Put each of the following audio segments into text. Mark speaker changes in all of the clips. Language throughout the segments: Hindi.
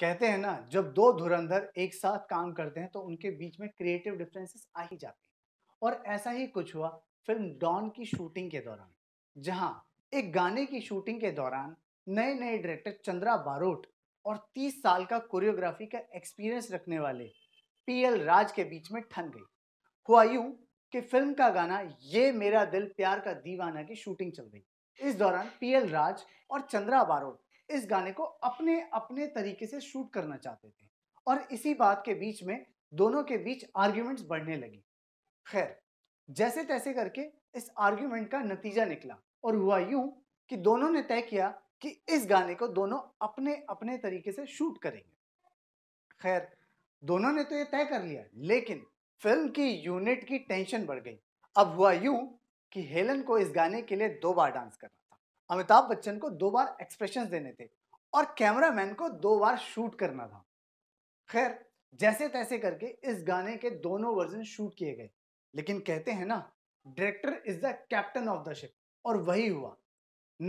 Speaker 1: कहते हैं ना जब दो धुरंधर एक साथ काम करते हैं तो उनके बीच में क्रिएटिव डिफरेंसेस आ ही जाते हैं और ऐसा ही कुछ हुआ फिल्म डॉन की शूटिंग के दौरान जहां एक गाने की शूटिंग के दौरान नए नए डायरेक्टर चंद्रा बारोट और 30 साल का कोरियोग्राफी का एक्सपीरियंस रखने वाले पीएल राज के बीच में ठन गई हुआ यूं कि फिल्म का गाना ये मेरा दिल प्यार का दीवाना की शूटिंग चल रही इस दौरान पीएल राज और चंद्रा बारोट इस गाने को अपने अपने तरीके से शूट करना चाहते थे और इसी बात के बीच में दोनों के बीच आर्ग्यूमेंट्स बढ़ने लगी खैर जैसे तैसे करके इस आर्ग्यूमेंट का नतीजा निकला और हुआ यूं कि दोनों ने तय किया कि इस गाने को दोनों अपने अपने तरीके से शूट करेंगे खैर दोनों ने तो ये तय कर लिया लेकिन फिल्म की यूनिट की टेंशन बढ़ गई अब हुआ यूं कि हेलन को इस गाने के लिए दो बार डांस करना अमिताभ बच्चन को दो बार एक्सप्रेशन देने थे और कैमरामैन को दो बार शूट करना था खैर जैसे तैसे करके इस गाने के दोनों वर्जन शूट किए गए लेकिन कहते हैं ना director is the captain of the ship और वही हुआ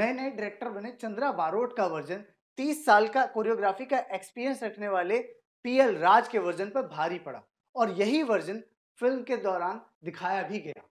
Speaker 1: नए नए डायरेक्टर बने चंद्रा बारोट का वर्जन 30 साल का कोरियोग्राफी का एक्सपीरियंस रखने वाले पीएल राज के वर्जन पर भारी पड़ा और यही वर्जन फिल्म के दौरान दिखाया भी गया